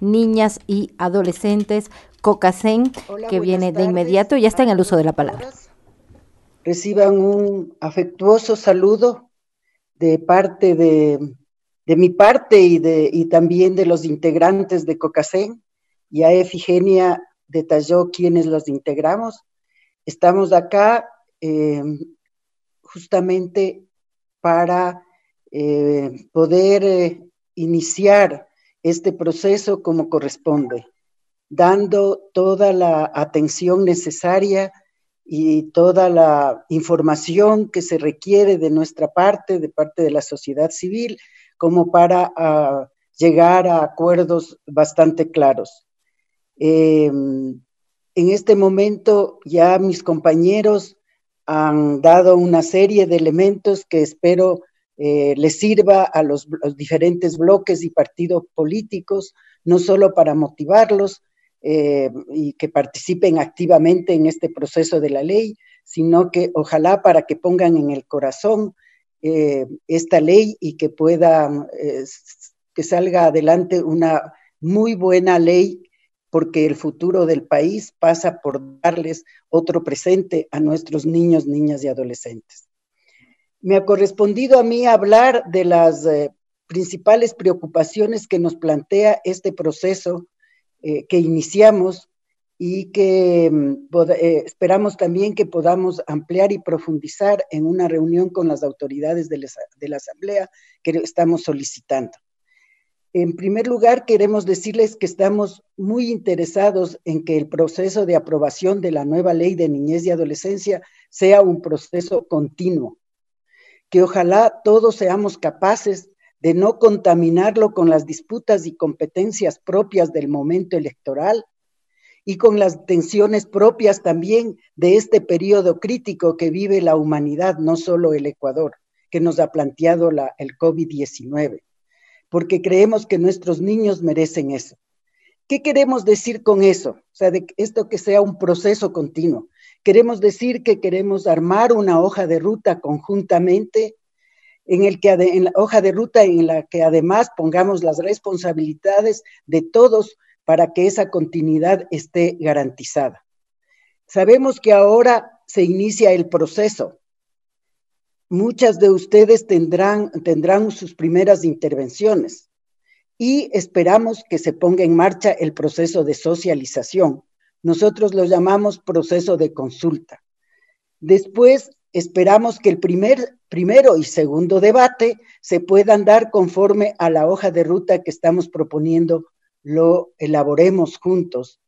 niñas y adolescentes, COCASEN, que viene de inmediato y ya está en el uso de la palabra. Reciban un afectuoso saludo de parte de, mi parte y, de, y también de los integrantes de COCASEN. Ya Efigenia detalló quiénes los integramos. Estamos acá eh, justamente para eh, poder eh, iniciar este proceso como corresponde, dando toda la atención necesaria y toda la información que se requiere de nuestra parte, de parte de la sociedad civil, como para ah, llegar a acuerdos bastante claros. Em, en este momento ya mis compañeros han dado una serie de elementos que espero eh, les sirva a los, diferentes bloques y partidos políticos, no solo para motivarlos eh, y que participen activamente en este proceso de la ley, sino que ojalá para que pongan en el corazón eh, esta ley y que pueda, que salga adelante una muy buena ley porque el futuro del país pasa por darles otro presente a nuestros niños, niñas y adolescentes me ha correspondido a mí hablar de las eh, principales preocupaciones que nos plantea este proceso eh, que iniciamos y que mm, eh, esperamos también que podamos ampliar y profundizar en una reunión con las autoridades de la, Asamblea que estamos solicitando. En primer lugar, queremos decirles que estamos muy interesados en que el proceso de aprobación de la nueva ley de niñez y adolescencia sea un proceso continuo, que ojalá todos seamos capaces de no contaminarlo con las disputas y competencias propias del momento electoral y con las tensiones propias también de este periodo crítico que vive la humanidad, no solo el Ecuador, que nos ha planteado la, el COVID-19, porque creemos que nuestros niños merecen eso. ¿Qué queremos decir con eso? O sea, de esto que sea un proceso continuo. Queremos decir que queremos armar una hoja de ruta conjuntamente, en, la hoja de ruta en la que además pongamos las responsabilidades de todos para que esa continuidad esté garantizada. Sabemos que ahora se inicia el proceso. Muchas de ustedes tendrán, tendrán sus primeras intervenciones y esperamos que se ponga en marcha el proceso de socialización nosotros lo llamamos proceso de consulta. Después esperamos que el primer, primero y segundo debate se puedan dar conforme a la hoja de ruta que estamos proponiendo, lo elaboremos juntos,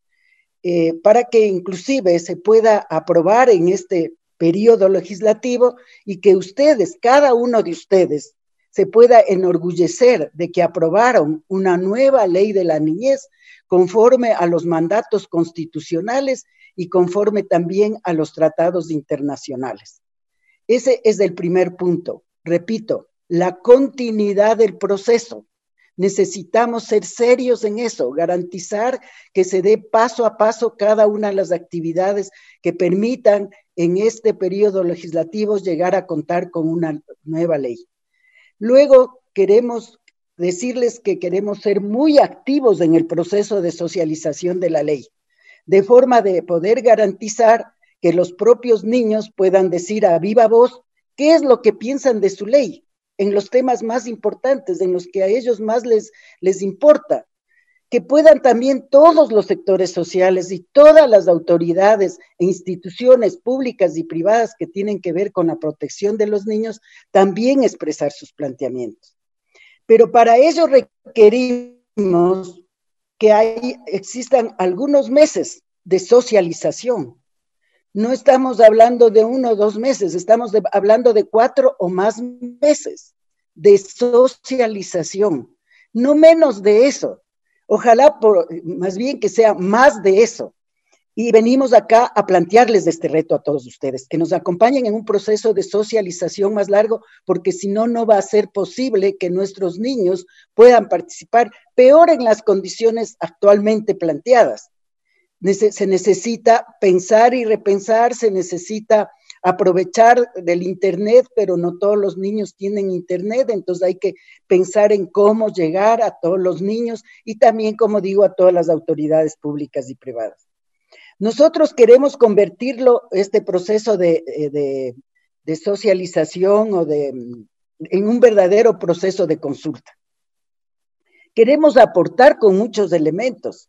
eh, para que inclusive se pueda aprobar en este periodo legislativo y que ustedes, cada uno de ustedes, se pueda enorgullecer de que aprobaron una nueva ley de la niñez conforme a los mandatos constitucionales y conforme también a los tratados internacionales. Ese es el primer punto. Repito, la continuidad del proceso. Necesitamos ser serios en eso, garantizar que se dé paso a paso cada una de las actividades que permitan en este periodo legislativo llegar a contar con una nueva ley. Luego queremos decirles que queremos ser muy activos en el proceso de socialización de la ley, de forma de poder garantizar que los propios niños puedan decir a viva voz qué es lo que piensan de su ley en los temas más importantes, en los que a ellos más les, les importa, que puedan también todos los sectores sociales y todas las autoridades e instituciones públicas y privadas que tienen que ver con la protección de los niños también expresar sus planteamientos. Pero para ello requerimos que hay, existan algunos meses de socialización. No estamos hablando de uno o dos meses, estamos hablando de cuatro o más meses de socialización. No menos de eso. Ojalá, por, más bien que sea más de eso. Y venimos acá a plantearles este reto a todos ustedes, que nos acompañen en un proceso de socialización más largo, porque si no, no va a ser posible que nuestros niños puedan participar peor en las condiciones actualmente planteadas. Se necesita pensar y repensar, se necesita aprovechar del Internet, pero no todos los niños tienen Internet, entonces hay que pensar en cómo llegar a todos los niños y también, como digo, a todas las autoridades públicas y privadas. Nosotros queremos convertirlo, este proceso de, eh, socialización o mm, en un verdadero proceso de consulta. Queremos aportar con muchos elementos.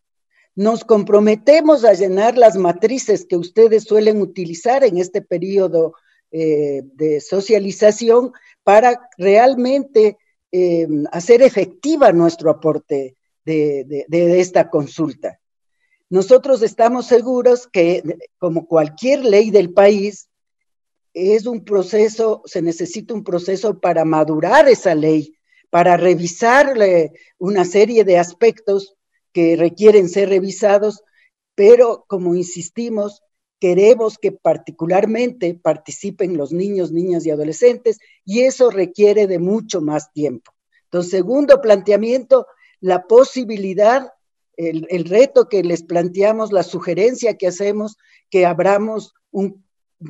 Nos comprometemos a llenar las matrices que ustedes suelen utilizar en este periodo eh, de socialización para realmente eh, hacer efectiva nuestro aporte de, esta consulta. Nosotros estamos seguros que, como cualquier ley del país, es un proceso, se necesita un proceso para madurar esa ley, para revisar una serie de aspectos que requieren ser revisados, pero como insistimos, queremos que particularmente participen los niños, niñas y adolescentes, y eso requiere de mucho más tiempo. Entonces, segundo planteamiento, la posibilidad el, reto que les planteamos, la sugerencia que hacemos, que abramos un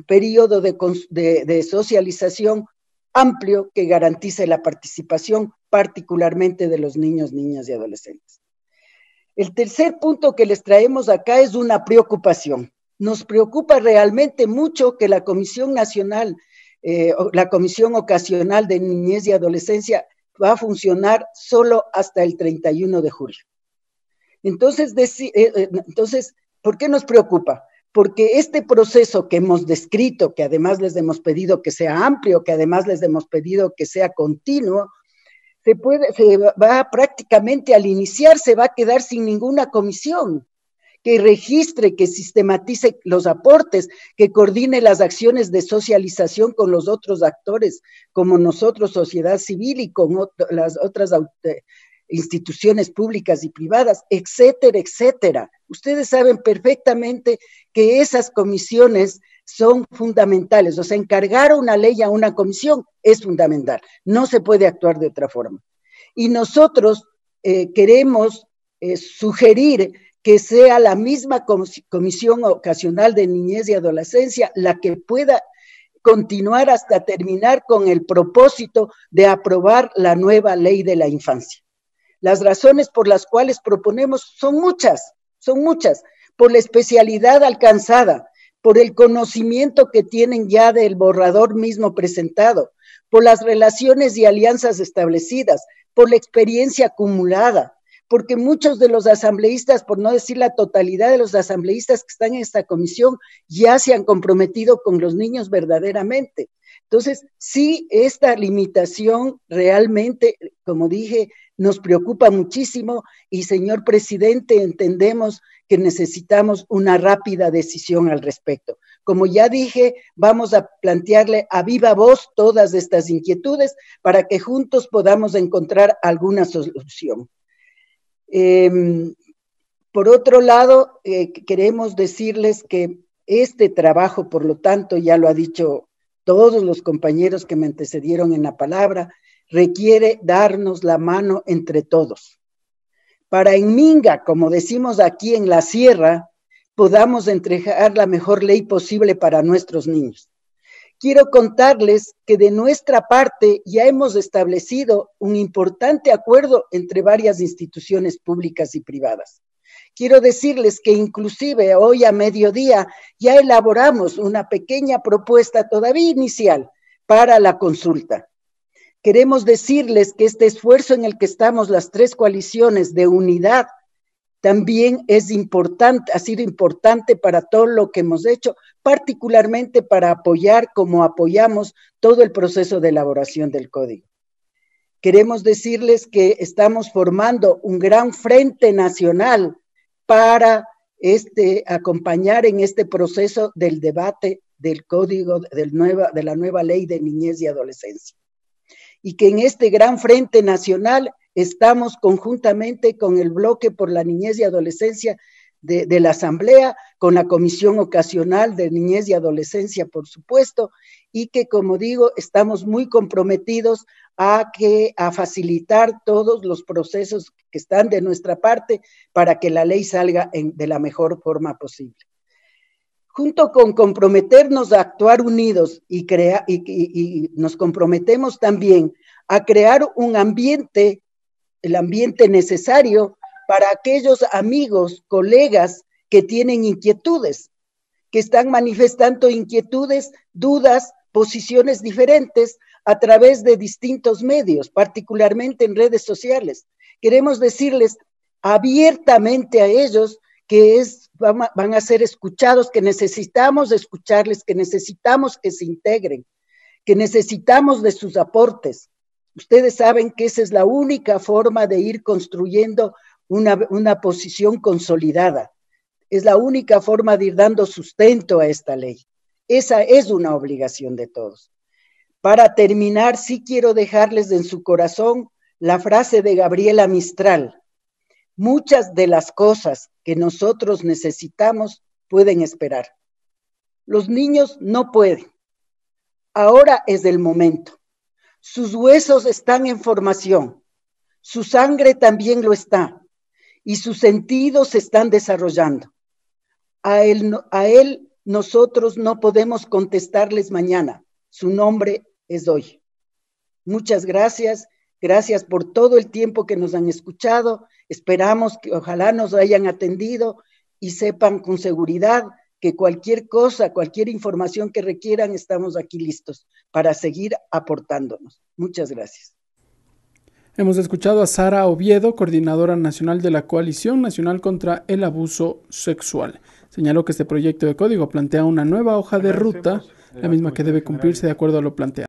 periodo de, socialización amplio que garantice la participación particularmente de los niños, niñas y adolescentes. El tercer punto que les traemos acá es una preocupación. Nos preocupa realmente mucho que la Comisión Nacional, eh, la Comisión Ocasional de Niñez y Adolescencia, va a funcionar solo hasta el 31 de julio. Entonces, eh, eh, entonces, ¿por qué nos preocupa? Porque este proceso que hemos descrito, que además les hemos pedido que sea amplio, que además les hemos pedido que sea continuo, se, va prácticamente al iniciar, se va a quedar sin ninguna comisión que registre, que sistematice los aportes, que coordine las acciones de socialización con los otros actores, como nosotros, sociedad civil y con las otras autoridades, eh, instituciones públicas y privadas, etcétera, etcétera. Ustedes saben perfectamente que esas comisiones son fundamentales, o sea, encargar una ley a una comisión es fundamental, no se puede actuar de otra forma. Y nosotros eh, queremos eh, sugerir que sea la misma Comisión Ocasional de Niñez y Adolescencia la que pueda continuar hasta terminar con el propósito de aprobar la nueva ley de la infancia. Las razones por las cuales proponemos son muchas, son muchas, por la especialidad alcanzada, por el conocimiento que tienen ya del borrador mismo presentado, por las relaciones y alianzas establecidas, por la experiencia acumulada, porque muchos de los asambleístas, por no decir la totalidad de los asambleístas que están en esta comisión, ya se han comprometido con los niños verdaderamente. Entonces, sí, esta limitación realmente, como dije, nos preocupa muchísimo y, señor presidente, entendemos que necesitamos una rápida decisión al respecto. Como ya dije, vamos a plantearle a viva voz todas estas inquietudes para que juntos podamos encontrar alguna solución. Em, por otro lado, eh, queremos decirles que este trabajo, por lo tanto, ya lo ha dicho todos los compañeros que me antecedieron en la palabra, requiere darnos la mano entre todos. Para en Minga, como decimos aquí en la sierra, podamos entregar la mejor ley posible para nuestros niños. Quiero contarles que de nuestra parte ya hemos establecido un importante acuerdo entre varias instituciones públicas y privadas. Quiero decirles que inclusive hoy a mediodía ya elaboramos una pequeña propuesta todavía inicial para la consulta. Queremos decirles que este esfuerzo en el que estamos las tres coaliciones de unidad también es importante, ha sido importante para todo lo que hemos hecho, particularmente para apoyar como apoyamos todo el proceso de elaboración del código. Queremos decirles que estamos formando un gran frente nacional para este, acompañar en este proceso del debate del código de la nueva ley de niñez y adolescencia y que en este gran frente nacional estamos conjuntamente con el bloque por la niñez y adolescencia de, la Asamblea, con la Comisión Ocasional de Niñez y Adolescencia, por supuesto, y que, como digo, estamos muy comprometidos a, facilitar todos los procesos que están de nuestra parte para que la ley salga de la mejor forma posible junto con comprometernos a actuar unidos y, nos comprometemos también a crear un ambiente, el ambiente necesario para aquellos amigos, colegas que tienen inquietudes, que están manifestando inquietudes, dudas, posiciones diferentes a través de distintos medios, particularmente en redes sociales. Queremos decirles abiertamente a ellos que es van a ser escuchados, que necesitamos escucharles, que necesitamos que se integren, que necesitamos de sus aportes. Ustedes saben que esa es la única forma de ir construyendo una, posición consolidada. Es la única forma de ir dando sustento a esta ley. Esa es una obligación de todos. Para terminar, sí quiero dejarles en su corazón la frase de Gabriela Mistral, Muchas de las cosas que nosotros necesitamos pueden esperar. Los niños no pueden. Ahora es el momento. Sus huesos están en formación. Su sangre también lo está. Y sus sentidos se están desarrollando. A él, nosotros no podemos contestarles mañana. Su nombre es hoy. Muchas gracias. Gracias por todo el tiempo que nos han escuchado Esperamos que ojalá nos hayan atendido y sepan con seguridad que cualquier cosa, cualquier información que requieran, estamos aquí listos para seguir aportándonos. Muchas gracias. Hemos escuchado a Sara Oviedo, coordinadora nacional de la Coalición Nacional contra el Abuso Sexual. Señaló que este proyecto de código plantea una nueva hoja de ruta, la misma que debe cumplirse de acuerdo a lo planteado.